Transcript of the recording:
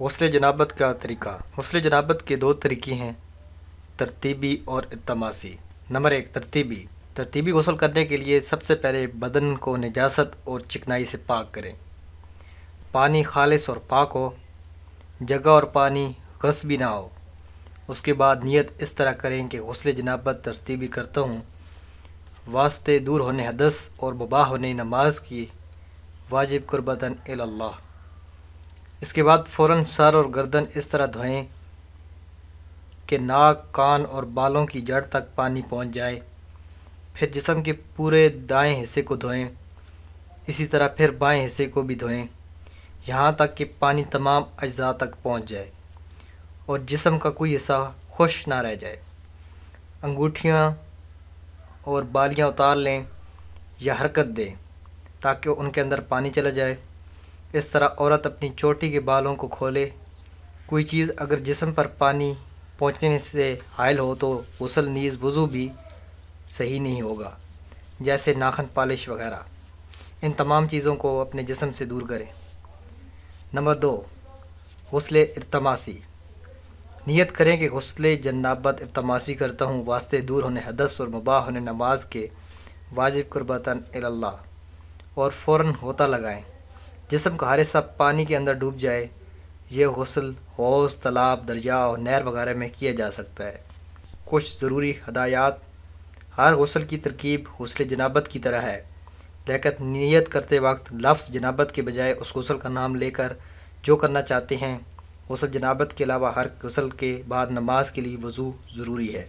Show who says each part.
Speaker 1: غسل جنابت کا طریقہ غسل جنابت کے دو طریقے ہیں ترتیبی اور اتماسی نمبر ایک ترتیبی ترتیبی غسل کرنے کے لیے سب سے پہلے بدن کو نجاست اور چکنائی سے پاک کریں پانی خالص اور پاک ہو جگہ اور پانی بھی نہ ہو اس کے بعد نیت اس طرح کریں کہ غسل جنابت ترتیبی کرتا ہوں واسطے دور ہونے حدث اور مباح ہونے نماز کی واجب قربتاً اللہ اس کے بعد فوراً سر اور گردن اس طرح دھوئیں کہ ناک کان اور بالوں کی جڑ تک پانی پہنچ جائے پھر جسم کے پورے دائیں حصے کو دھوئیں اسی طرح پھر بائیں حصے کو بھی دھوئیں یہاں تک کہ پانی تمام اجزاء تک پہنچ جائے اور جسم کا کوئی حصہ خوش نہ رہ جائے انگوٹھیاں اور بالیاں اتار لیں یا حرکت دیں تاکہ ان کے اندر پانی چلا جائے اس طرح عورت اپنی چوٹی کے بالوں کو کھولے کوئی چیز اگر جسم پر پانی پہنچنے سے حائل ہو تو غسل نیز وضو بھی صحیح نہیں ہوگا جیسے ناخن پالش وغیرہ ان تمام چیزوں کو اپنے جسم سے دور کریں نمبر دو غسل ارتماسی نیت کریں کہ غسل جنابت ارتماسی کرتا ہوں واسطے دور ہونے حدث اور مباح ہونے نماز کے واجب قربتاً اللہ اور فوراً ہوتا لگائیں جسم کا ہر حصہ پانی کے اندر ڈوب جائے یہ غسل حوض تالاب دریا اور نہر وغیرہ میں کیا جا سکتا ہے کچھ ضروری ہدایات ہر غسل کی ترکیب غسل جنابت کی طرح ہے لیکن نیت کرتے وقت لفظ جنابت کے بجائے اس غسل کا نام لے کر جو کرنا چاہتے ہیں غسل جنابت کے علاوہ ہر غسل کے بعد نماز کے لیے وضو ضروری ہے